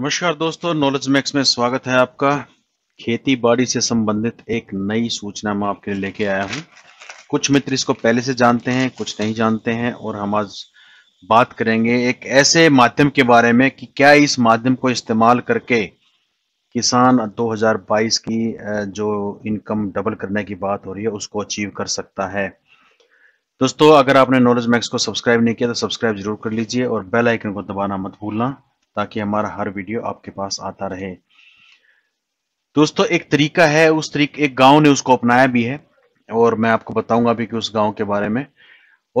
नमस्कार दोस्तों knowledge max में स्वागत है आपका खेती बाड़ी से संबंधित एक नई सूचना मैं आपके लिए लेके आया हूँ कुछ मित्र इसको पहले से जानते हैं कुछ नहीं जानते हैं और हम आज बात करेंगे एक ऐसे माध्यम के बारे में कि क्या इस माध्यम को इस्तेमाल करके किसान 2022 की जो इनकम डबल करने की बात हो रही है उसको अचीव कर सकता है दोस्तों अगर आपने नॉलेज मैक्स को सब्सक्राइब नहीं किया तो सब्सक्राइब जरूर कर लीजिए और बेल आइकन को दबाना मत भूलना ताकि हमारा हर वीडियो आपके पास आता रहे दोस्तों एक तरीका है उस तरीके एक गांव ने उसको अपनाया भी है और मैं आपको बताऊंगा भी कि उस गांव के बारे में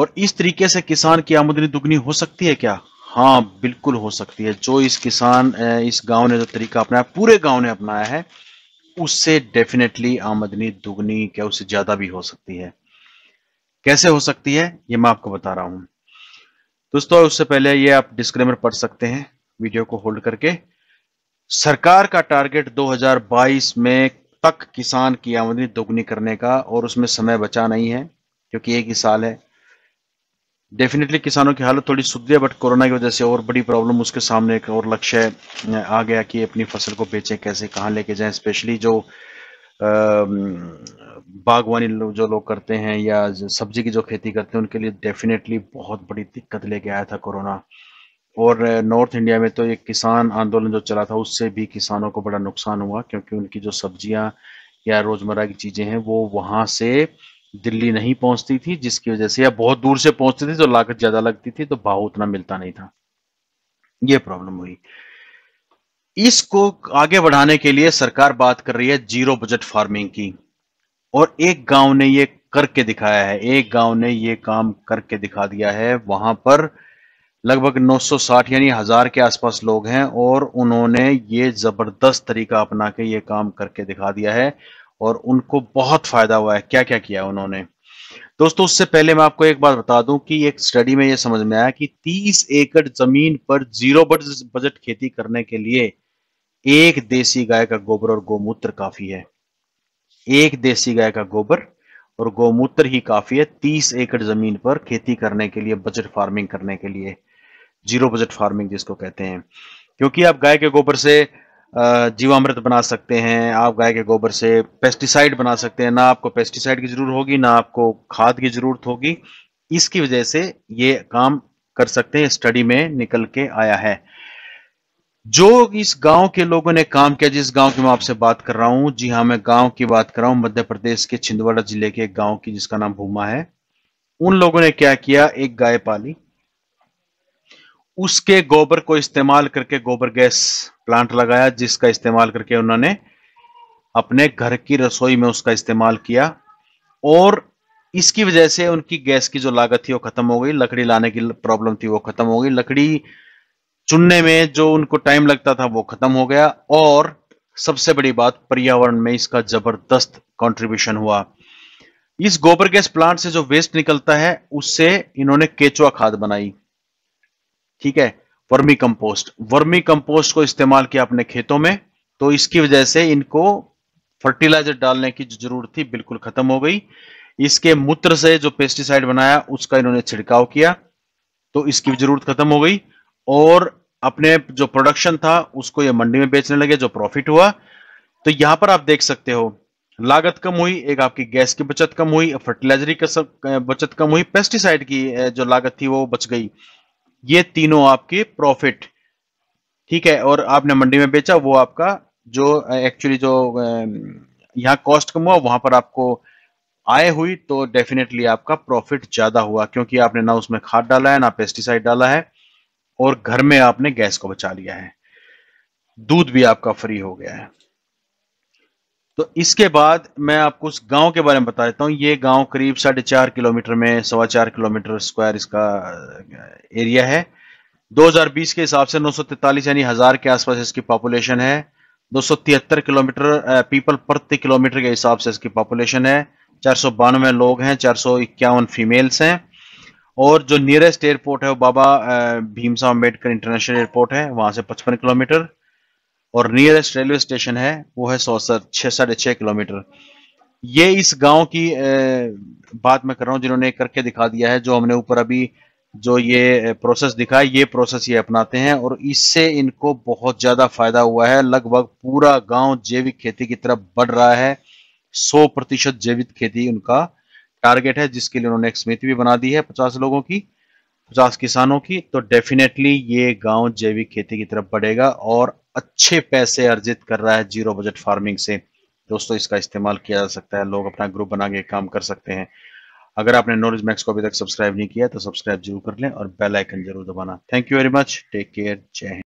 और इस तरीके से किसान की आमदनी दुगनी हो सकती है क्या हाँ बिल्कुल हो सकती है जो इस किसान इस गांव ने जो तरीका अपनाया पूरे गांव ने अपनाया है उससे डेफिनेटली आमदनी दुगनी क्या उससे ज्यादा भी हो सकती है कैसे हो सकती है ये मैं आपको बता रहा हूं दोस्तों उससे पहले ये आप डिस्क्रेमर पढ़ सकते हैं वीडियो को होल्ड करके सरकार का टारगेट 2022 में तक किसान की आमदनी दोगुनी करने का और उसमें समय बचा नहीं है क्योंकि एक ही साल है डेफिनेटली किसानों की हालत थोड़ी सुधरी है बट कोरोना की वजह से और बड़ी प्रॉब्लम उसके सामने एक और लक्ष्य आ गया कि अपनी फसल को बेचें कैसे कहाँ लेके जाएं स्पेशली जो बागवानी जो लोग करते हैं या सब्जी की जो खेती करते हैं उनके लिए डेफिनेटली बहुत बड़ी दिक्कत लेके आया था कोरोना और नॉर्थ इंडिया में तो ये किसान आंदोलन जो चला था उससे भी किसानों को बड़ा नुकसान हुआ क्योंकि उनकी जो सब्जियां या रोजमर्रा की चीजें हैं वो वहां से दिल्ली नहीं पहुंचती थी जिसकी वजह से या बहुत दूर से पहुंचती थी तो लागत ज्यादा लगती थी तो भाव उतना मिलता नहीं था ये प्रॉब्लम हुई इसको आगे बढ़ाने के लिए सरकार बात कर रही है जीरो बजट फार्मिंग की और एक गांव ने ये करके दिखाया है एक गांव ने ये काम करके दिखा दिया है वहां पर लगभग 960 यानी हज़ार के आसपास लोग हैं और उन्होंने ये ज़बरदस्त तरीका अपना के ये काम करके दिखा दिया है और उनको बहुत फ़ायदा हुआ है क्या क्या किया उन्होंने दोस्तों उससे पहले मैं आपको एक बात बता दूं कि एक स्टडी में ये समझ में आया कि 30 एकड़ ज़मीन पर जीरो बजट खेती करने के लिए एक देसी गाय का गोबर और गोमूत्र काफ़ी है एक देसी गाय का गोबर और गोमूत्र ही काफ़ी है 30 एकड़ ज़मीन पर खेती करने के लिए बजट फार्मिंग करने के लिए जीरो बजट फार्मिंग जिसको कहते हैं क्योंकि आप गाय के गोबर से जीवामृत बना सकते हैं आप गाय के गोबर से पेस्टिसाइड बना सकते हैं ना आपको पेस्टिसाइड की जरूरत होगी ना आपको खाद की जरूरत होगी इसकी वजह से ये काम कर सकते हैं स्टडी में निकल के आया है जो इस गांव के लोगों ने काम किया जिस गांव की मैं आपसे बात कर रहा हूं जी हां मैं गांव की बात कर रहा हूं मध्य प्रदेश के छिंदवाड़ा जिले के एक गांव की जिसका नाम भूमा है उन लोगों ने क्या किया एक गाय पाली उसके गोबर को इस्तेमाल करके गोबर गैस प्लांट लगाया जिसका इस्तेमाल करके उन्होंने अपने घर की रसोई में उसका इस्तेमाल किया और इसकी वजह से उनकी गैस की जो लागत थी वो खत्म हो गई लकड़ी लाने की प्रॉब्लम थी वो खत्म हो गई लकड़ी चुनने में जो उनको टाइम लगता था वो खत्म हो गया और सबसे बड़ी बात पर्यावरण में इसका जबरदस्त कंट्रीब्यूशन हुआ इस गोबर गैस प्लांट से जो वेस्ट निकलता है उससे इन्होंने केचुआ खाद बनाई ठीक है वर्मी कंपोस्ट वर्मी कंपोस्ट को इस्तेमाल किया अपने खेतों में तो इसकी वजह से इनको फर्टिलाइजर डालने की जो जरूरत थी बिल्कुल खत्म हो गई इसके मूत्र से जो पेस्टिसाइड बनाया उसका इन्होंने छिड़काव किया तो इसकी जरूरत खत्म हो गई और अपने जो प्रोडक्शन था उसको ये मंडी में बेचने लगे जो प्रॉफिट हुआ तो यहां पर आप देख सकते हो लागत कम हुई एक आपकी गैस की बचत कम हुई फर्टिलाइजर की बचत कम हुई पेस्टिसाइड की जो लागत थी वो बच गई ये तीनों आपके प्रॉफिट ठीक है और आपने मंडी में बेचा वो आपका जो एक्चुअली जो यहाँ कॉस्ट कम हुआ वहां पर आपको आय हुई तो डेफिनेटली आपका प्रॉफिट ज्यादा हुआ क्योंकि आपने ना उसमें खाद डाला है ना पेस्टिसाइड डाला है और घर में आपने गैस को बचा लिया है दूध भी आपका फ्री हो गया है तो इसके बाद मैं आपको उस गांव के बारे में बता देता हूँ ये गांव करीब साढ़े चार किलोमीटर में सवा चार किलोमीटर स्क्वायर इसका एरिया है 2020 के हिसाब से 943 यानी हजार के आसपास इसकी पॉपुलेशन है दो किलोमीटर पीपल प्रति किलोमीटर के हिसाब से इसकी पॉपुलेशन है चार लोग हैं चार फीमेल्स हैं और जो नियरेस्ट एयरपोर्ट है वो बाबा भीमसा अम्बेडकर इंटरनेशनल एयरपोर्ट है वहां से 55 किलोमीटर और नियरेस्ट रेलवे स्टेशन है वो है सौसर छह साढ़े छह किलोमीटर ये इस गांव की बात मैं कर रहा हूं जिन्होंने करके दिखा दिया है जो हमने ऊपर अभी जो ये प्रोसेस दिखा ये प्रोसेस ये अपनाते हैं और इससे इनको बहुत ज़्यादा फायदा हुआ है लगभग पूरा गांव जैविक खेती की तरफ बढ़ रहा है सौ प्रतिशत जैविक खेती उनका टारगेट है जिसके लिए उन्होंने एक समिति भी बना दी है पचास लोगों की पचास किसानों की तो डेफिनेटली ये गांव जैविक खेती की तरफ बढ़ेगा और अच्छे पैसे अर्जित कर रहा है जीरो बजट फार्मिंग से दोस्तों इसका इस्तेमाल किया जा सकता है लोग अपना ग्रुप बना के काम कर सकते हैं अगर आपने नॉलेज मैक्स को अभी तक सब्सक्राइब नहीं किया तो सब्सक्राइब जरूर कर लें और बेल आइकन जरूर दबाना thank you very much take care जय हिंद